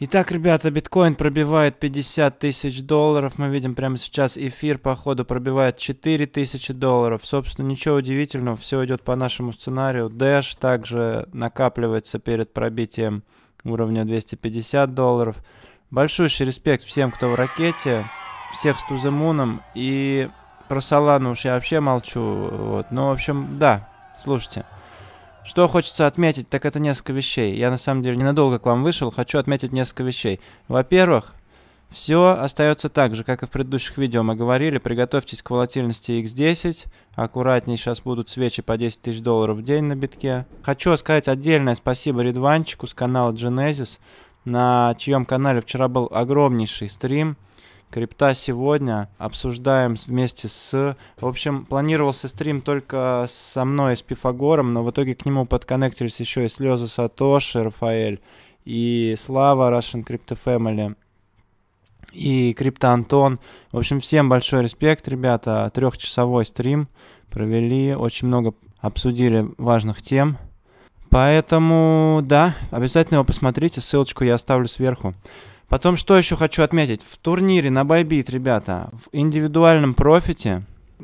Итак, ребята, биткоин пробивает 50 тысяч долларов. Мы видим прямо сейчас эфир, походу, пробивает 4 тысячи долларов. Собственно, ничего удивительного, все идет по нашему сценарию. Dash также накапливается перед пробитием уровня 250 долларов. Большущий респект всем, кто в ракете, всех с Туземуном. И про Солану уж я вообще молчу. Вот. Но, ну, в общем, да, слушайте. Что хочется отметить, так это несколько вещей. Я на самом деле ненадолго к вам вышел, хочу отметить несколько вещей. Во-первых, все остается так же, как и в предыдущих видео мы говорили. Приготовьтесь к волатильности X10. Аккуратнее, сейчас будут свечи по 10 тысяч долларов в день на битке. Хочу сказать отдельное спасибо Ридванчику с канала Genesis, на чьем канале вчера был огромнейший стрим. Крипта сегодня обсуждаем вместе с... В общем, планировался стрим только со мной, и с Пифагором, но в итоге к нему подконнектились еще и Слезы Сатоши, Рафаэль, и Слава Russian Crypto Family, и Крипто Антон. В общем, всем большой респект, ребята. Трехчасовой стрим провели, очень много обсудили важных тем. Поэтому, да, обязательно его посмотрите, ссылочку я оставлю сверху. Потом что еще хочу отметить? В турнире на Байбит, ребята, в индивидуальном профите,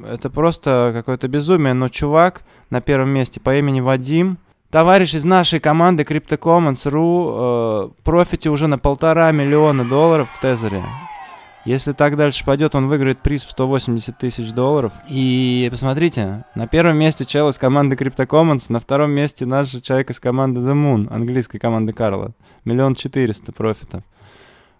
это просто какое-то безумие, но чувак на первом месте по имени Вадим, товарищ из нашей команды CryptoCommons.ru, э, профите уже на полтора миллиона долларов в Тезере. Если так дальше пойдет, он выиграет приз в 180 тысяч долларов. И посмотрите, на первом месте чел из команды CryptoCommons, на втором месте наш человек из команды The Moon, английской команды Карла. Миллион четыреста профитов.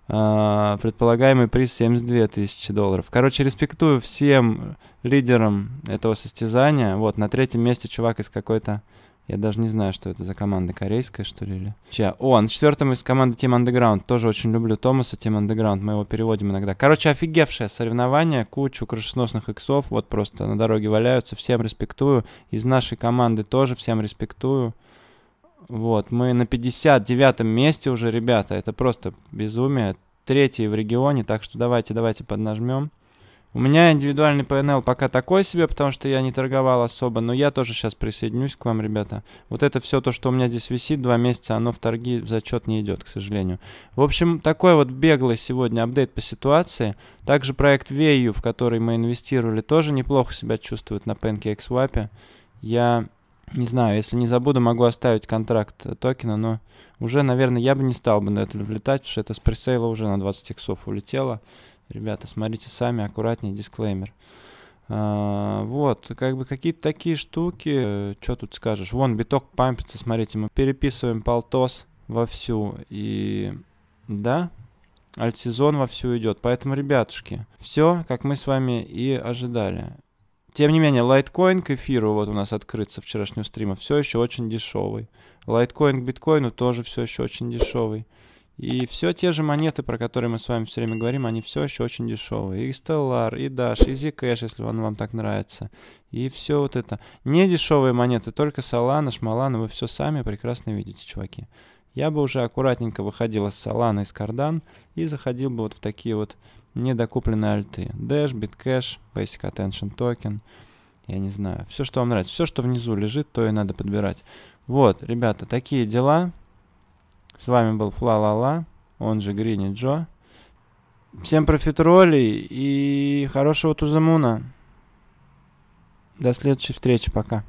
А, предполагаемый приз 72 тысячи долларов. Короче, респектую всем лидерам этого состязания. Вот, на третьем месте чувак из какой-то... Я даже не знаю, что это за команда, корейская, что ли, или... Чья? О, на четвертом из команды Team Underground. Тоже очень люблю Томаса, Team Underground. Мы его переводим иногда. Короче, офигевшее соревнование. Кучу крышесносных иксов. Вот просто на дороге валяются. Всем респектую. Из нашей команды тоже всем респектую. Вот, мы на 59-м месте уже, ребята, это просто безумие. Третий в регионе, так что давайте, давайте поднажмем. У меня индивидуальный ПНЛ пока такой себе, потому что я не торговал особо, но я тоже сейчас присоединюсь к вам, ребята. Вот это все то, что у меня здесь висит, два месяца, оно в торги в зачет не идет, к сожалению. В общем, такой вот беглый сегодня апдейт по ситуации. Также проект Вею, в который мы инвестировали, тоже неплохо себя чувствует на PancakeSwap. Я не знаю, если не забуду, могу оставить контракт э, токена, но уже, наверное, я бы не стал бы на это влетать, потому что это с пресейла уже на 20 иксов улетело. Ребята, смотрите сами, аккуратнее, дисклеймер. А, вот, как бы какие-то такие штуки, э, что тут скажешь. Вон, биток пампится, смотрите, мы переписываем полтос вовсю, и да, альтсезон вовсю идет. Поэтому, ребятушки, все, как мы с вами и ожидали. Тем не менее, лайткоин к эфиру, вот у нас открыт вчерашнего стрима, все еще очень дешевый. Лайткоин к биткоину тоже все еще очень дешевый. И все те же монеты, про которые мы с вами все время говорим, они все еще очень дешевые. И Stellar, и Dash, и Zcash, если он вам так нравится. И все вот это. Не дешевые монеты, только Solana, Шмалана, вы все сами прекрасно видите, чуваки я бы уже аккуратненько выходил из Solana, из Кардан и заходил бы вот в такие вот недокупленные альты. Dash, Bitcash, Basic Attention Token, я не знаю. Все, что вам нравится. Все, что внизу лежит, то и надо подбирать. Вот, ребята, такие дела. С вами был фла он же Грини Джо. Всем профитролей и хорошего Тузамуна. До следующей встречи, пока.